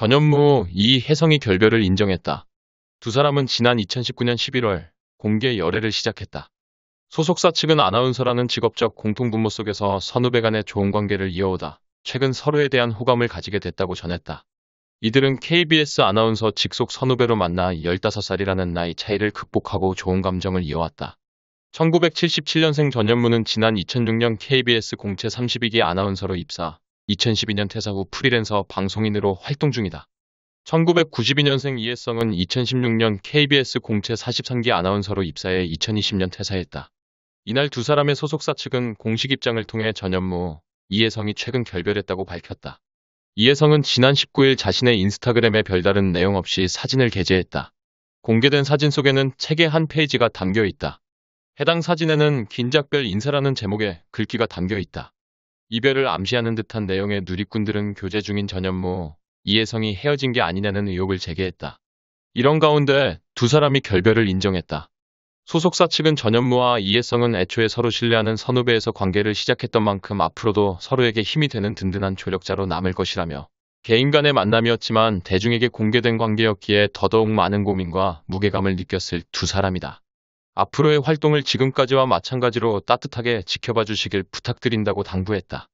전현무, 이혜성이 결별을 인정했다. 두 사람은 지난 2019년 11월 공개 열애를 시작했다. 소속사 측은 아나운서라는 직업적 공통분모 속에서 선후배 간의 좋은 관계를 이어오다 최근 서로에 대한 호감을 가지게 됐다고 전했다. 이들은 KBS 아나운서 직속 선후배로 만나 15살이라는 나이 차이를 극복하고 좋은 감정을 이어왔다. 1977년생 전현무는 지난 2006년 KBS 공채 32기 아나운서로 입사, 2012년 퇴사 후 프리랜서 방송인으로 활동 중이다. 1992년생 이혜성은 2016년 KBS 공채 43기 아나운서로 입사해 2020년 퇴사했다. 이날 두 사람의 소속사 측은 공식 입장을 통해 전현무, 이혜성이 최근 결별했다고 밝혔다. 이혜성은 지난 19일 자신의 인스타그램에 별다른 내용 없이 사진을 게재했다. 공개된 사진 속에는 책의 한 페이지가 담겨 있다. 해당 사진에는 긴작별 인사라는 제목의 글귀가 담겨 있다. 이별을 암시하는 듯한 내용의 누리꾼들은 교제 중인 전현무, 이혜성이 헤어진 게 아니냐는 의혹을 제기했다. 이런 가운데 두 사람이 결별을 인정했다. 소속사 측은 전현무와 이혜성은 애초에 서로 신뢰하는 선후배에서 관계를 시작했던 만큼 앞으로도 서로에게 힘이 되는 든든한 조력자로 남을 것이라며 개인 간의 만남이었지만 대중에게 공개된 관계였기에 더더욱 많은 고민과 무게감을 느꼈을 두 사람이다. 앞으로의 활동을 지금까지와 마찬가지로 따뜻하게 지켜봐 주시길 부탁드린다고 당부했다.